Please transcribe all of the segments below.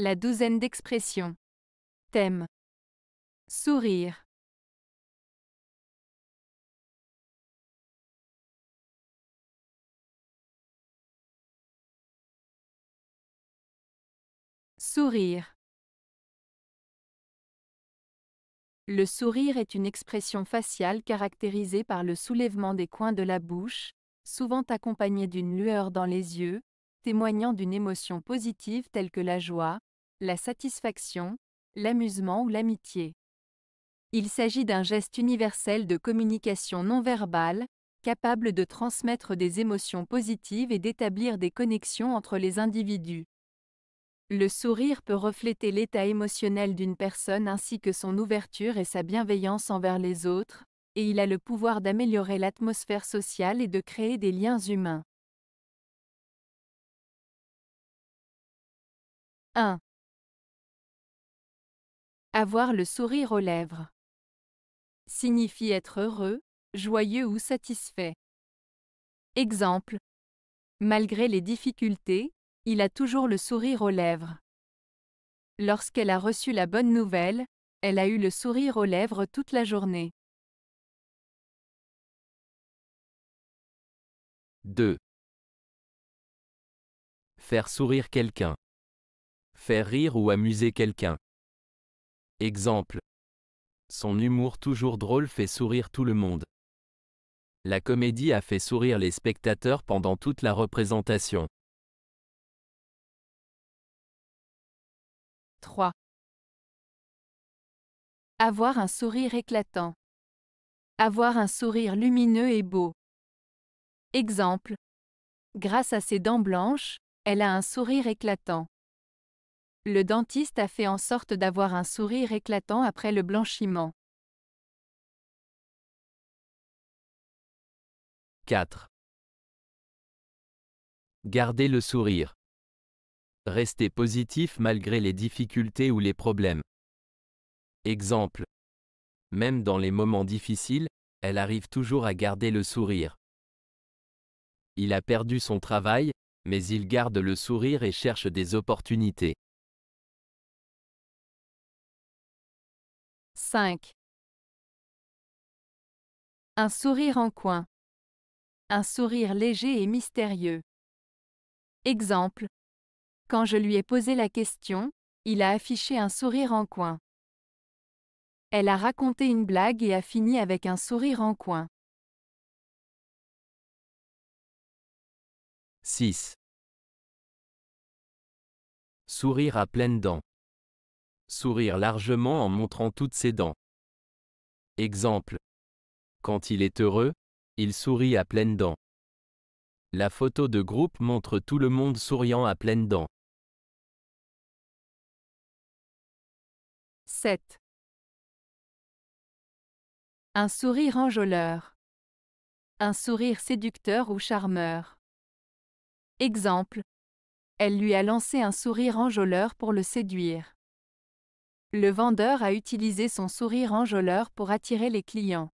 La douzaine d'expressions. Thème. Sourire. Sourire. Le sourire est une expression faciale caractérisée par le soulèvement des coins de la bouche, souvent accompagnée d'une lueur dans les yeux, témoignant d'une émotion positive telle que la joie, la satisfaction, l'amusement ou l'amitié. Il s'agit d'un geste universel de communication non verbale, capable de transmettre des émotions positives et d'établir des connexions entre les individus. Le sourire peut refléter l'état émotionnel d'une personne ainsi que son ouverture et sa bienveillance envers les autres, et il a le pouvoir d'améliorer l'atmosphère sociale et de créer des liens humains. 1. Avoir le sourire aux lèvres signifie être heureux, joyeux ou satisfait. Exemple. Malgré les difficultés, il a toujours le sourire aux lèvres. Lorsqu'elle a reçu la bonne nouvelle, elle a eu le sourire aux lèvres toute la journée. 2. Faire sourire quelqu'un. Faire rire ou amuser quelqu'un. Exemple. Son humour toujours drôle fait sourire tout le monde. La comédie a fait sourire les spectateurs pendant toute la représentation. 3. Avoir un sourire éclatant. Avoir un sourire lumineux et beau. Exemple. Grâce à ses dents blanches, elle a un sourire éclatant. Le dentiste a fait en sorte d'avoir un sourire éclatant après le blanchiment. 4. Gardez le sourire. Restez positif malgré les difficultés ou les problèmes. Exemple. Même dans les moments difficiles, elle arrive toujours à garder le sourire. Il a perdu son travail, mais il garde le sourire et cherche des opportunités. 5. Un sourire en coin. Un sourire léger et mystérieux. Exemple. Quand je lui ai posé la question, il a affiché un sourire en coin. Elle a raconté une blague et a fini avec un sourire en coin. 6. Sourire à pleines dents. Sourire largement en montrant toutes ses dents. Exemple. Quand il est heureux, il sourit à pleines dents. La photo de groupe montre tout le monde souriant à pleines dents. 7. Un sourire enjôleur. Un sourire séducteur ou charmeur. Exemple. Elle lui a lancé un sourire enjôleur pour le séduire. Le vendeur a utilisé son sourire enjôleur pour attirer les clients.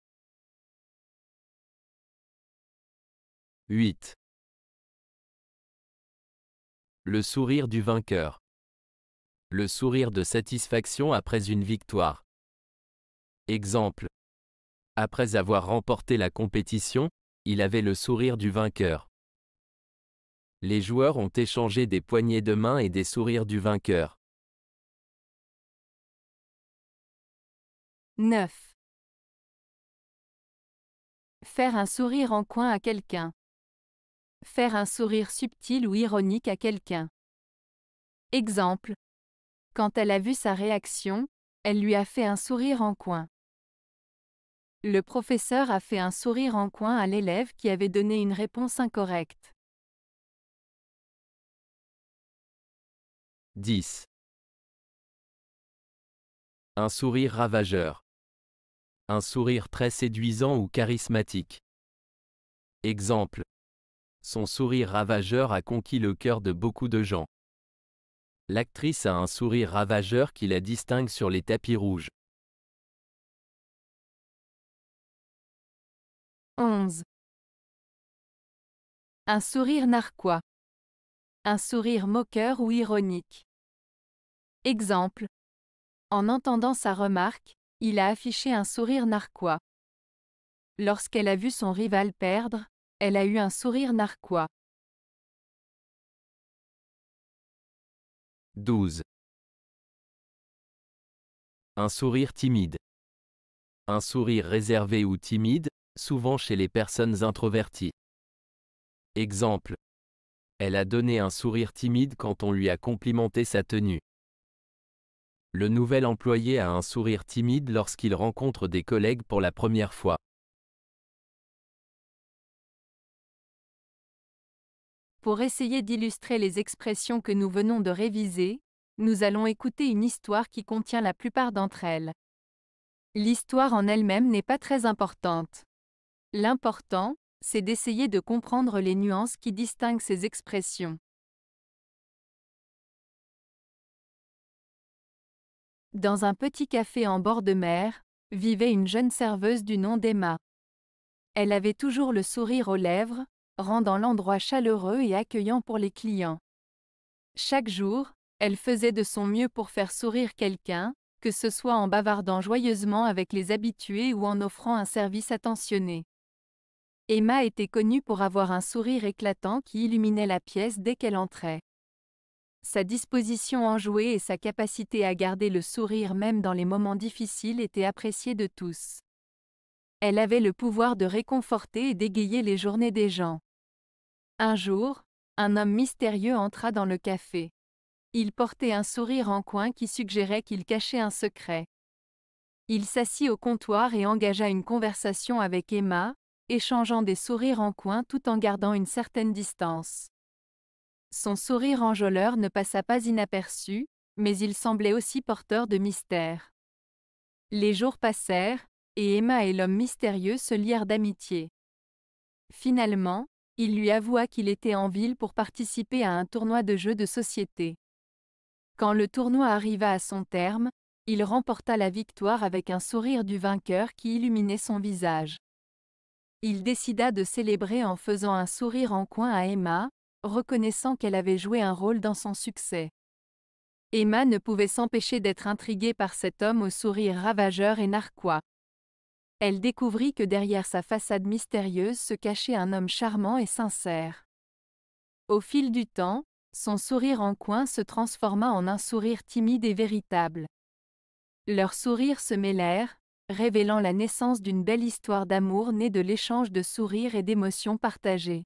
8. Le sourire du vainqueur. Le sourire de satisfaction après une victoire. Exemple. Après avoir remporté la compétition, il avait le sourire du vainqueur. Les joueurs ont échangé des poignées de main et des sourires du vainqueur. 9. Faire un sourire en coin à quelqu'un. Faire un sourire subtil ou ironique à quelqu'un. Exemple. Quand elle a vu sa réaction, elle lui a fait un sourire en coin. Le professeur a fait un sourire en coin à l'élève qui avait donné une réponse incorrecte. 10. Un sourire ravageur un sourire très séduisant ou charismatique. Exemple. Son sourire ravageur a conquis le cœur de beaucoup de gens. L'actrice a un sourire ravageur qui la distingue sur les tapis rouges. 11. Un sourire narquois. Un sourire moqueur ou ironique. Exemple. En entendant sa remarque, il a affiché un sourire narquois. Lorsqu'elle a vu son rival perdre, elle a eu un sourire narquois. 12. Un sourire timide. Un sourire réservé ou timide, souvent chez les personnes introverties. Exemple. Elle a donné un sourire timide quand on lui a complimenté sa tenue. Le nouvel employé a un sourire timide lorsqu'il rencontre des collègues pour la première fois. Pour essayer d'illustrer les expressions que nous venons de réviser, nous allons écouter une histoire qui contient la plupart d'entre elles. L'histoire en elle-même n'est pas très importante. L'important, c'est d'essayer de comprendre les nuances qui distinguent ces expressions. Dans un petit café en bord de mer, vivait une jeune serveuse du nom d'Emma. Elle avait toujours le sourire aux lèvres, rendant l'endroit chaleureux et accueillant pour les clients. Chaque jour, elle faisait de son mieux pour faire sourire quelqu'un, que ce soit en bavardant joyeusement avec les habitués ou en offrant un service attentionné. Emma était connue pour avoir un sourire éclatant qui illuminait la pièce dès qu'elle entrait. Sa disposition enjouée et sa capacité à garder le sourire même dans les moments difficiles étaient appréciées de tous. Elle avait le pouvoir de réconforter et d'égayer les journées des gens. Un jour, un homme mystérieux entra dans le café. Il portait un sourire en coin qui suggérait qu'il cachait un secret. Il s'assit au comptoir et engagea une conversation avec Emma, échangeant des sourires en coin tout en gardant une certaine distance. Son sourire enjôleur ne passa pas inaperçu, mais il semblait aussi porteur de mystère. Les jours passèrent, et Emma et l'homme mystérieux se lièrent d'amitié. Finalement, il lui avoua qu'il était en ville pour participer à un tournoi de jeux de société. Quand le tournoi arriva à son terme, il remporta la victoire avec un sourire du vainqueur qui illuminait son visage. Il décida de célébrer en faisant un sourire en coin à Emma, reconnaissant qu'elle avait joué un rôle dans son succès. Emma ne pouvait s'empêcher d'être intriguée par cet homme au sourire ravageur et narquois. Elle découvrit que derrière sa façade mystérieuse se cachait un homme charmant et sincère. Au fil du temps, son sourire en coin se transforma en un sourire timide et véritable. Leurs sourires se mêlèrent, révélant la naissance d'une belle histoire d'amour née de l'échange de sourires et d'émotions partagées.